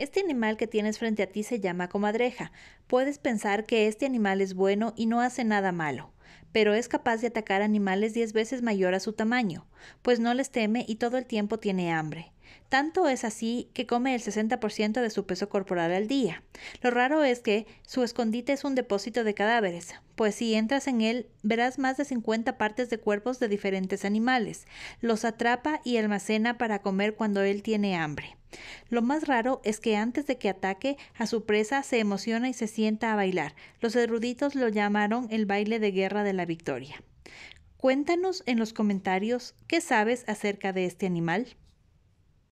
Este animal que tienes frente a ti se llama comadreja. Puedes pensar que este animal es bueno y no hace nada malo, pero es capaz de atacar animales 10 veces mayor a su tamaño, pues no les teme y todo el tiempo tiene hambre. Tanto es así que come el 60% de su peso corporal al día. Lo raro es que su escondite es un depósito de cadáveres, pues si entras en él verás más de 50 partes de cuerpos de diferentes animales. Los atrapa y almacena para comer cuando él tiene hambre. Lo más raro es que antes de que ataque a su presa se emociona y se sienta a bailar. Los eruditos lo llamaron el baile de guerra de la victoria. Cuéntanos en los comentarios qué sabes acerca de este animal.